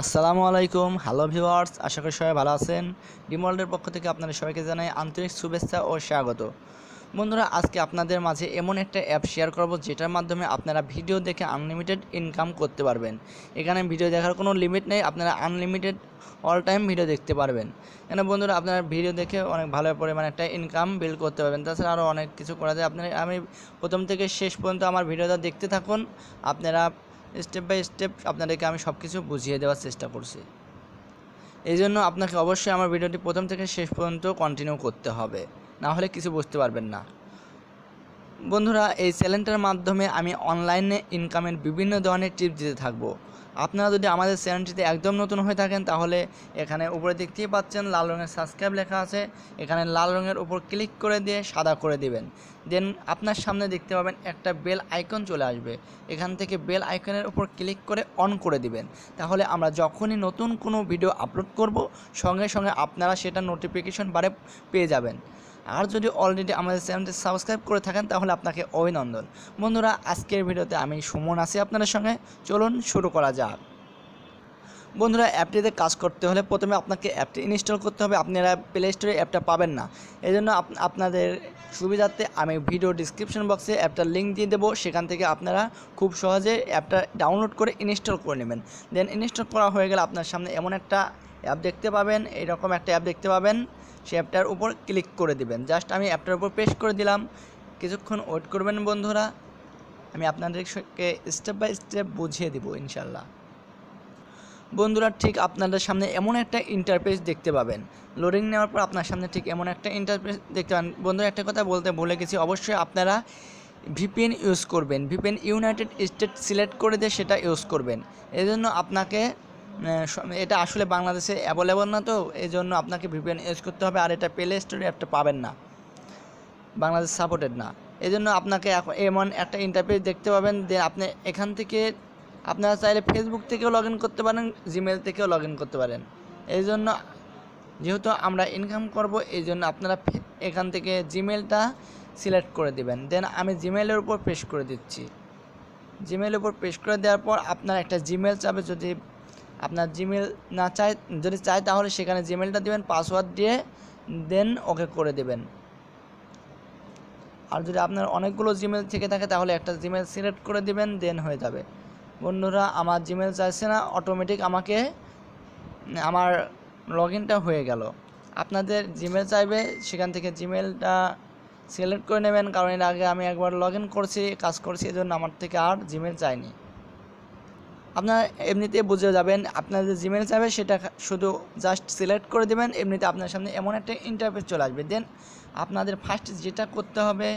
আসসালামু আলাইকুম hello viewers আশা করি সবাই ভালো আছেন ডিমল্ডের পক্ষ থেকে আপনাদের সবাইকে জানাই আন্তরিক শুভেচ্ছা ও স্বাগত বন্ধুরা আজকে আপনাদের মাঝে এমন একটা অ্যাপ শেয়ার করব যেটার মাধ্যমে আপনারা ভিডিও দেখে আনলিমিটেড ইনকাম করতে পারবেন এখানে ভিডিও দেখার কোনো লিমিট নেই আপনারা আনলিমিটেড অল টাইম ভিডিও দেখতে পারবেন এখানে বন্ধুরা আপনারা ভিডিও দেখে অনেক ভালো পরিমাণে একটা ইনকাম বিল্ড করতে পারবেন তাছাড়া আরও অনেক কিছু করা যায় আপনারা আমি প্রথম থেকে শেষ পর্যন্ত আমার ভিডিওটা দেখতে থাকুন আপনারা স্টেপ বাই স্টেপ আপনাদেরকে আমি সব কিছু বুঝিয়ে দেওয়ার চেষ্টা করছি এই জন্য আপনাকে অবশ্যই আমার ভিডিওটি প্রথম থেকে শেষ পর্যন্ত কন্টিনিউ করতে হবে না হলে কিছু বুঝতে পারবেন না বন্ধুরা এই চ্যানেলটার মাধ্যমে আমি অনলাইনে ইনকামের বিভিন্ন ধরনের টিপস দিতে থাকবো আপনারা যদি আমাদের চ্যানেলটিতে একদম নতুন হয়ে থাকেন তাহলে এখানে উপরে দেখতেই পাচ্ছেন লাল রঙের সাবস্ক্রাইব লেখা আছে এখানে লাল রঙের উপর ক্লিক করে দিয়ে সাদা করে দিবেন দেন আপনার সামনে দেখতে পাবেন একটা বেল আইকন চলে আসবে এখান থেকে বেল আইকনের উপর ক্লিক করে অন করে দিবেন তাহলে আমরা যখনই নতুন কোনো ভিডিও আপলোড করব সঙ্গে সঙ্গে আপনারা সেটা নোটিফিকেশন বারে পেয়ে যাবেন আর যদি অলরেডি আমাদের চ্যানেলটি সাবস্ক্রাইব করে থাকেন তাহলে আপনাকে অভিনন্দন বন্ধুরা আজকের ভিডিওতে আমি সুমন আছি আপনাদের সঙ্গে চলুন শুরু করা যাক বন্ধুরা অ্যাপটিতে কাজ করতে হলে প্রথমে আপনাকে অ্যাপটি ইনস্টল করতে হবে আপনারা প্লে স্টোরে অ্যাপটা পাবেন না এজন্য আপনাদের সুবিধার্থে আমি ভিডিও ডিসক্রিপশন বক্সে অ্যাপটার লিঙ্ক দিয়ে দেবো সেখান থেকে আপনারা খুব সহজে অ্যাপটা ডাউনলোড করে ইনস্টল করে নেবেন দেন ইনস্টল করা হয়ে গেলে আপনার সামনে এমন একটা অ্যাপ দেখতে পাবেন এরকম একটা অ্যাপ দেখতে পাবেন সে অ্যাপটার উপর ক্লিক করে দিবেন জাস্ট আমি অ্যাপটার উপর প্রেস করে দিলাম কিছুক্ষণ ওয়েট করবেন বন্ধুরা আমি আপনাদেরকে স্টেপ বাই স্টেপ বুঝিয়ে দেবো ইনশাল্লাহ বন্ধুরা ঠিক আপনাদের সামনে এমন একটা ইন্টারফেস দেখতে পাবেন লোডিং নেওয়ার পর আপনার সামনে ঠিক এমন একটা ইন্টারফেস দেখতে পাবেন বন্ধুরা একটা কথা বলতে ভুলে গেছি অবশ্যই আপনারা ভিপিএন ইউজ করবেন ভিপিএন ইউনাইটেড স্টেট সিলেক্ট করে দিয়ে সেটা ইউজ করবেন এজন্য আপনাকে এটা আসলে বাংলাদেশে অ্যাভেলেবল না তো এই জন্য আপনাকে ভিপিএন ইউজ করতে হবে আর এটা প্লে স্টোরে অ্যাপটা পাবেন না বাংলাদেশ সাপোর্টেড না এই জন্য আপনাকে এখন এমন একটা ইন্টারফেস দেখতে পাবেন যে আপনি এখান থেকে আপনারা চাইলে ফেসবুক থেকেও লগ করতে পারেন জিমেল থেকেও লগ করতে পারেন এই জন্য যেহেতু আমরা ইনকাম করব এই জন্য আপনারা এখান থেকে জিমেলটা সিলেক্ট করে দিবেন দেন আমি জিমেলের উপর পেশ করে দিচ্ছি জিমেলের উপর পেশ করে দেওয়ার পর আপনার একটা জিমেল চাবে যদি আপনার জিমেল না চায় যদি চায় তাহলে সেখানে জিমেলটা দিবেন পাসওয়ার্ড দিয়ে দেন ওকে করে দেবেন আর যদি আপনার অনেকগুলো জিমেল থেকে থাকে তাহলে একটা জিমেল সিলেক্ট করে দিবেন দেন হয়ে যাবে বন্ধুরা আমার জিমেল চাইছে না অটোমেটিক আমাকে আমার লগ হয়ে গেল আপনাদের জিমেল চাইবে সেখান থেকে জিমেলটা সিলেক্ট করে নেবেন কারণ এর আগে আমি একবার লগ করছি কাজ করছি এজন্য আমার থেকে আর জিমেল চাইনি আপনার এমনিতে বুঝে যাবেন আপনার যে জিমেল যাবে সেটা শুধু জাস্ট সিলেক্ট করে দেবেন এমনিতে আপনার সামনে এমন একটা ইন্টারফেস চলে আসবে দেন আপনাদের ফার্স্ট যেটা করতে হবে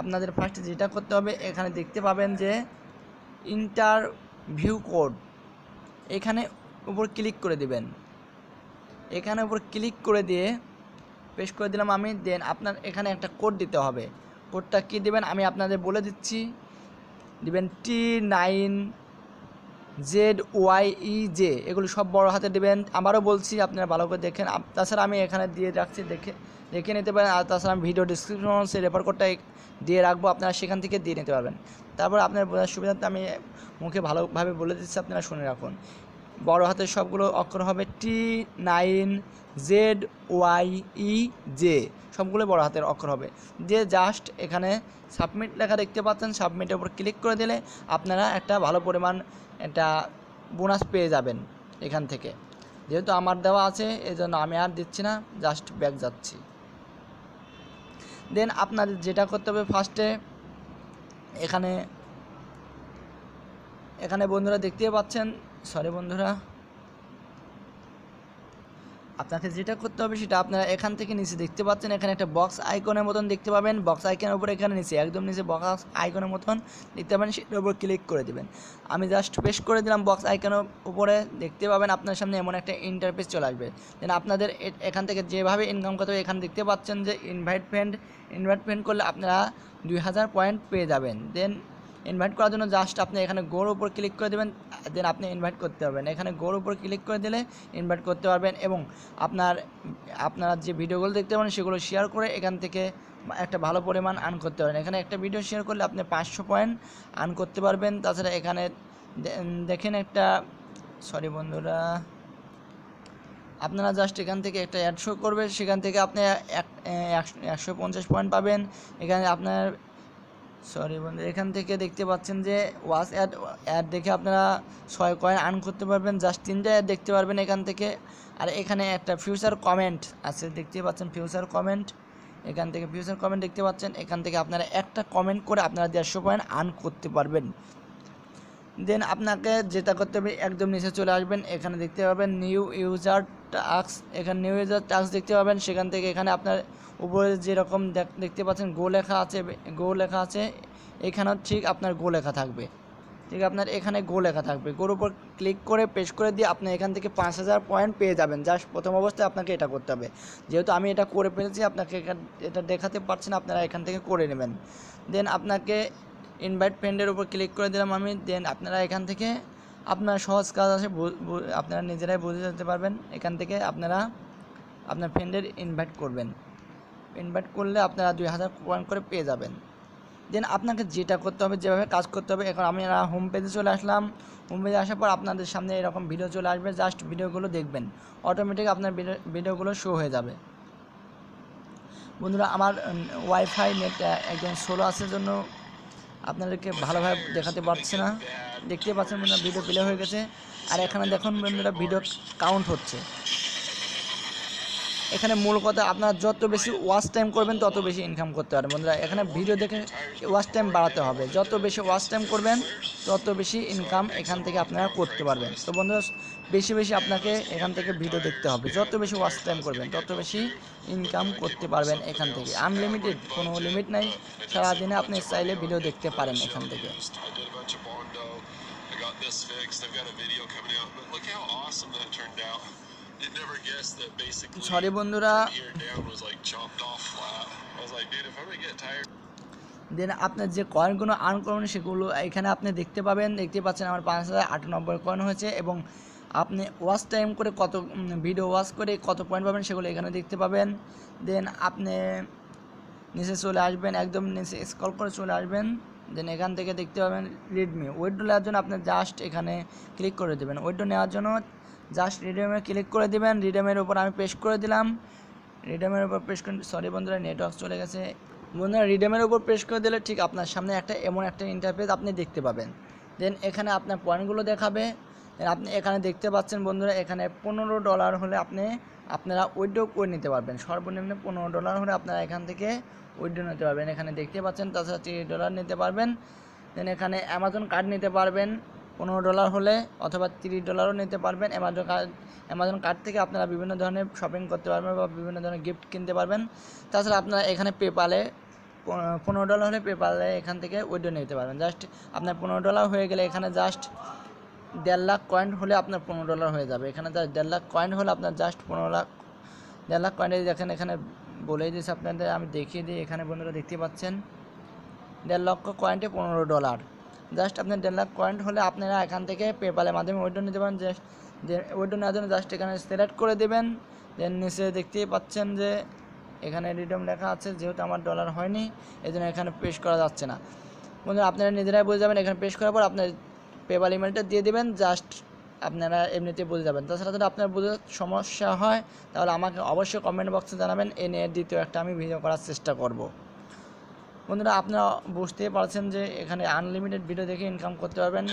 আপনাদের ফার্স্ট যেটা করতে হবে এখানে দেখতে পাবেন যে ইন্টারভিউ কোড এখানে উপর ক্লিক করে দিবেন এখানে উপর ক্লিক করে দিয়ে পেশ করে দিলাম আমি দেন আপনার এখানে একটা কোড দিতে হবে কোডটা কি দেবেন আমি আপনাদের বলে দিচ্ছি দিবেন T nine Z Y E J এগুলো সব বড় হাতে দেবেন আবারও বলছি আপনারা ভালো করে দেখেন তাছাড়া আমি এখানে দিয়ে রাখছি দেখে দেখে নিতে পারেন আর তাছাড়া আমি ভিডিও ডিসক্রিপশন সেই রেফার কোডটা দিয়ে রাখবো আপনারা সেখান থেকে দিয়ে নিতে পারবেন তারপর আপনার বোঝার সুবিধাতে আমি মুখে ভালোভাবে বলে দিচ্ছি আপনারা শুনে রাখুন বড় হাতের সবগুলো অক্ষর হবে T nine Z Y E J সবগুলো বড় হাতের অক্ষর হবে যে জাস্ট এখানে সাবমিট লেখা দেখতে পাচ্ছেন সাবমিটের উপর ক্লিক করে দিলে আপনারা একটা ভালো পরিমাণ একটা বোনাস পেয়ে যাবেন এখান থেকে যেহেতু আমার দেওয়া আছে এজন্য আমি আর দিচ্ছি না জাস্ট ব্যাক যাচ্ছি দেন আপনাদের যেটা করতে হবে ফার্স্টে এখানে এখানে বন্ধুরা দেখতে পাচ্ছেন সরি বন্ধুরা আপনাকে যেটা করতে হবে সেটা আপনারা এখান থেকে নিচে দেখতে পাচ্ছেন এখানে একটা বক্স আইকনের মতন দেখতে পাবেন বক্স আইকনের উপরে এখানে নিচে একদম নিচে বক্স আইকনের মতন দেখতে পাবেন সেটার উপর ক্লিক করে দেবেন আমি জাস্ট পেস করে দিলাম বক্স আইকনের উপরে দেখতে পাবেন আপনার সামনে এমন একটা ইন্টারফেস চলে আসবে দেন আপনাদের এখান থেকে যেভাবে ইনকাম করতে হবে এখানে দেখতে পাচ্ছেন যে ইনভাইট ফ্রেন্ড ইনভাইট ফ্রেন্ড করলে আপনারা দুই হাজার পয়েন্ট পেয়ে যাবেন দেন ইনভাইট করার জন্য জাস্ট আপনি এখানে গোর উপর ক্লিক করে দেবেন দেন আপনি ইনভাইট করতে পারবেন এখানে গোর উপর ক্লিক করে দিলে ইনভাইট করতে পারবেন এবং আপনার আপনারা যে ভিডিওগুলো দেখতে পারেন সেগুলো শেয়ার করে এখান থেকে একটা ভালো পরিমাণ আর্ন করতে পারেন এখানে একটা ভিডিও শেয়ার করলে আপনি পাঁচশো পয়েন্ট আর্ন করতে পারবেন তাছাড়া এখানে দেখেন একটা সরি বন্ধুরা আপনারা জাস্ট এখান থেকে একটা অ্যাড শো করবে সেখান থেকে আপনি একশো পঞ্চাশ পয়েন্ট পাবেন এখানে আপনার সরি বন্ধু এখান থেকে দেখতে পাচ্ছেন যে ওয়াচ অ্যাড অ্যাড দেখে আপনারা ছয় কয়েন আর্ন করতে পারবেন জাস্ট তিনটা অ্যাড দেখতে পারবেন এখান থেকে আর এখানে একটা ফিউচার কমেন্ট আছে দেখতে পাচ্ছেন ফিউচার কমেন্ট এখান থেকে ফিউচার কমেন্ট দেখতে পাচ্ছেন এখান থেকে আপনারা একটা কমেন্ট করে আপনারা দেড়শো কয়েন আর্ন করতে পারবেন দেন আপনাকে যেটা করতে হবে একদম নিচে চলে আসবেন এখানে দেখতে পাবেন নিউ ইউজার টাস্ক এখানে নিউ ইউজার টাস্ক দেখতে পাবেন সেখান থেকে এখানে আপনার উপরে যেরকম দেখতে পাচ্ছেন গো লেখা আছে গো লেখা আছে এখানেও ঠিক আপনার গো লেখা থাকবে ঠিক আপনার এখানে গো লেখা থাকবে গোর উপর ক্লিক করে পেশ করে দিয়ে আপনি এখান থেকে পাঁচ হাজার পয়েন্ট পেয়ে যাবেন জাস্ট প্রথম অবস্থায় আপনাকে এটা করতে হবে যেহেতু আমি এটা করে ফেলেছি আপনাকে এটা দেখাতে পারছেন আপনারা এখান থেকে করে নেবেন দেন আপনাকে ইনভাইট ফ্রেন্ডের উপর ক্লিক করে দিলাম আমি দেন আপনারা এখান থেকে আপনার সহজ কাজ আছে আপনারা নিজেরাই বুঝে যেতে পারবেন এখান থেকে আপনারা আপনার ফ্রেন্ডের ইনভাইট করবেন ইনভাইট করলে আপনারা দুই হাজার পয়েন্ট করে পেয়ে যাবেন দেন আপনাকে যেটা করতে হবে যেভাবে কাজ করতে হবে এখন আমি হোম পেজে চলে আসলাম হোম পেজে আসার পর আপনাদের সামনে এরকম ভিডিও চলে আসবে জাস্ট ভিডিওগুলো দেখবেন অটোমেটিক আপনার ভিডিওগুলো শো হয়ে যাবে বন্ধুরা আমার ওয়াইফাই নেট একজন সোলো আসার জন্য আপনাদেরকে ভালোভাবে দেখাতে পারছি না দেখতে পাচ্ছেন বন্ধুরা ভিডিও প্লে হয়ে গেছে আর এখানে দেখুন বন্ধুরা ভিডিও কাউন্ট হচ্ছে এখানে মূল কথা আপনারা যত বেশি ওয়াচ টাইম করবেন তত বেশি ইনকাম করতে পারবেন বন্ধুরা এখানে ভিডিও দেখে ওয়াচ টাইম বাড়াতে হবে যত বেশি ওয়াচ টাইম করবেন তত বেশি ইনকাম এখান থেকে আপনারা করতে পারবেন তো বন্ধুরা বেশি বেশি আপনাকে এখান থেকে ভিডিও দেখতে হবে যত বেশি ওয়াচ টাইম করবেন তত বেশি ইনকাম করতে পারবেন এখান থেকে আনলিমিটেড কোনো লিমিট নাই সারাদিনে আপনি চাইলে ভিডিও দেখতে পারেন এখান থেকে this They've got a video coming out. But look how awesome that turned out. Sorry বন্ধুরা দেন আপনার যে কয়েনগুলো আর্ন করবেন সেগুলো এখানে আপনি দেখতে পাবেন দেখতে পাচ্ছেন আমার পাঁচ হাজার আটানব্বই কয়েন হয়েছে এবং আপনি ওয়াচ টাইম করে কত ভিডিও ওয়াচ করে কত পয়েন্ট পাবেন সেগুলো এখানে দেখতে পাবেন দেন আপনি নিচে চলে আসবেন একদম নিচে স্কল করে চলে আসবেন দেন এখান থেকে দেখতে পাবেন রেডমি উইড্রো নেওয়ার জন্য আপনি জাস্ট এখানে ক্লিক করে দেবেন উইড্রো নেওয়ার জন্য জাস্ট রিডিমে ক্লিক করে দিবেন রিডিমের উপর আমি পেশ করে দিলাম রিডিমের উপর পেশ করে সরি বন্ধুরা নেটওয়ার্ক চলে গেছে বন্ধুরা রিডেমের উপর পেস্ট করে দিলে ঠিক আপনার সামনে একটা এমন একটা ইন্টারফেস আপনি দেখতে পাবেন দেন এখানে আপনার পয়েন্টগুলো দেখাবে আপনি এখানে দেখতে পাচ্ছেন বন্ধুরা এখানে পনেরো ডলার হলে আপনি আপনারা উইড্রো করে নিতে পারবেন সর্বনিম্ন পনেরো ডলার হলে আপনারা এখান থেকে উইড্রো নিতে পারবেন এখানে দেখতে পাচ্ছেন তাছাড়া তিরিশ ডলার নিতে পারবেন দেন এখানে অ্যামাজন কার্ড নিতে পারবেন পনেরো ডলার হলে অথবা তিরিশ ডলারও নিতে পারবেন অ্যামাজন কার্ড অ্যামাজন কার্ড থেকে আপনারা বিভিন্ন ধরনের শপিং করতে পারবেন বা বিভিন্ন ধরনের গিফট কিনতে পারবেন তাছাড়া আপনারা এখানে পেপালে পনেরো ডলার হলে পেপালে এখান থেকে উইডো নিতে পারবেন জাস্ট আপনার পনেরো ডলার হয়ে গেলে এখানে জাস্ট দেড় লাখ কয়েন হলে আপনার পনেরো ডলার হয়ে যাবে এখানে জাস্ট দেড় লাখ কয়েন হলে আপনার জাস্ট পনেরো লাখ দেড় লাখ কয়েন্টে দেখেন এখানে বলেই দিয়েছে আপনাদের আমি দেখিয়ে দিই এখানে বন্ধুরা দেখতে পাচ্ছেন দেড় লক্ষ কয়েন্টে পনেরো ডলার জাস্ট আপনার দেড় লাখ কয়েন্ট হলে আপনারা এখান থেকে পেপালের মাধ্যমে উইড্রো নিতে পারেন জাস্ট উইড্রো নেওয়ার জন্য জাস্ট এখানে সিলেক্ট করে দেবেন দেন নিচে দেখতেই পাচ্ছেন যে এখানে রিডিম লেখা আছে যেহেতু আমার ডলার হয়নি এই জন্য এখানে পেশ করা যাচ্ছে না বন্ধুরা আপনারা নিজেরাই বুঝে যাবেন এখানে পেশ করার পর আপনার পেপাল ইমেলটা দিয়ে দেবেন জাস্ট আপনারা এমনিতে বুঝে যাবেন তাছাড়া যদি আপনার বুঝে সমস্যা হয় তাহলে আমাকে অবশ্যই কমেন্ট বক্সে জানাবেন এ নিয়ে দ্বিতীয় একটা আমি ভিডিও করার চেষ্টা করব বন্ধুরা আপনারা বুঝতে পারছেন যে এখানে আনলিমিটেড ভিডিও দেখে ইনকাম করতে পারবেন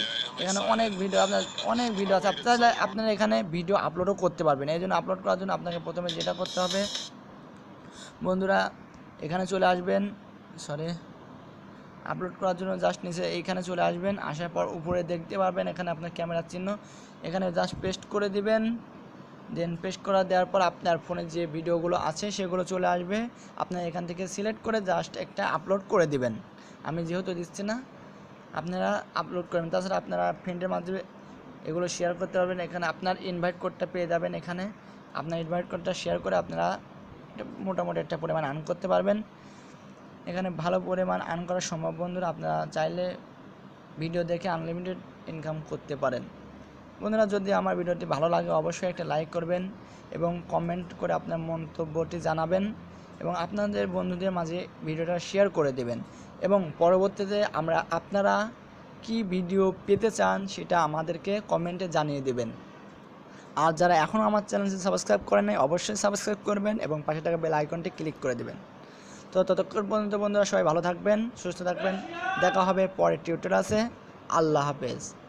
এখানে অনেক ভিডিও আপনার অনেক ভিডিও আছে তাহলে আপনারা এখানে ভিডিও আপলোডও করতে পারবেন এই জন্য আপলোড করার জন্য আপনাকে প্রথমে যেটা করতে হবে বন্ধুরা এখানে চলে আসবেন সরি আপলোড করার জন্য জাস্ট নিচে এইখানে চলে আসবেন আসার পর উপরে দেখতে পারবেন এখানে আপনার ক্যামেরার চিহ্ন এখানে জাস্ট পেস্ট করে দিবেন দেন পেস্ট করা দেওয়ার পর আপনার ফোনে যে ভিডিওগুলো আছে সেগুলো চলে আসবে আপনার এখান থেকে সিলেক্ট করে জাস্ট একটা আপলোড করে দিবেন আমি যেহেতু দিচ্ছি না আপনারা আপলোড করেন তাছাড়া আপনারা ফ্রেন্ডের মাধ্যমে এগুলো শেয়ার করতে পারবেন এখানে আপনার ইনভাইট কোডটা পেয়ে যাবেন এখানে আপনার ইনভাইট কোডটা শেয়ার করে আপনারা মোটামুটি একটা পরিমাণ আর্ন করতে পারবেন এখানে ভালো পরিমাণ আর্ন করা সম্ভব বন্ধুরা আপনারা চাইলে ভিডিও দেখে আনলিমিটেড ইনকাম করতে পারেন বন্ধুরা যদি আমার ভিডিওটি ভালো লাগে অবশ্যই একটা লাইক করবেন এবং কমেন্ট করে আপনার মন্তব্যটি জানাবেন এবং আপনাদের বন্ধুদের মাঝে ভিডিওটা শেয়ার করে দেবেন এবং পরবর্তীতে আমরা আপনারা কি ভিডিও পেতে চান সেটা আমাদেরকে কমেন্টে জানিয়ে দেবেন আর যারা এখনও আমার চ্যানেলটি সাবস্ক্রাইব করেন নাই অবশ্যই সাবস্ক্রাইব করবেন এবং পাশে থাকা বেল আইকনটি ক্লিক করে দেবেন তো ততক্ষণ পর্যন্ত বন্ধুরা সবাই ভালো থাকবেন সুস্থ থাকবেন দেখা হবে পরের টিউটার আছে আল্লাহ হাফেজ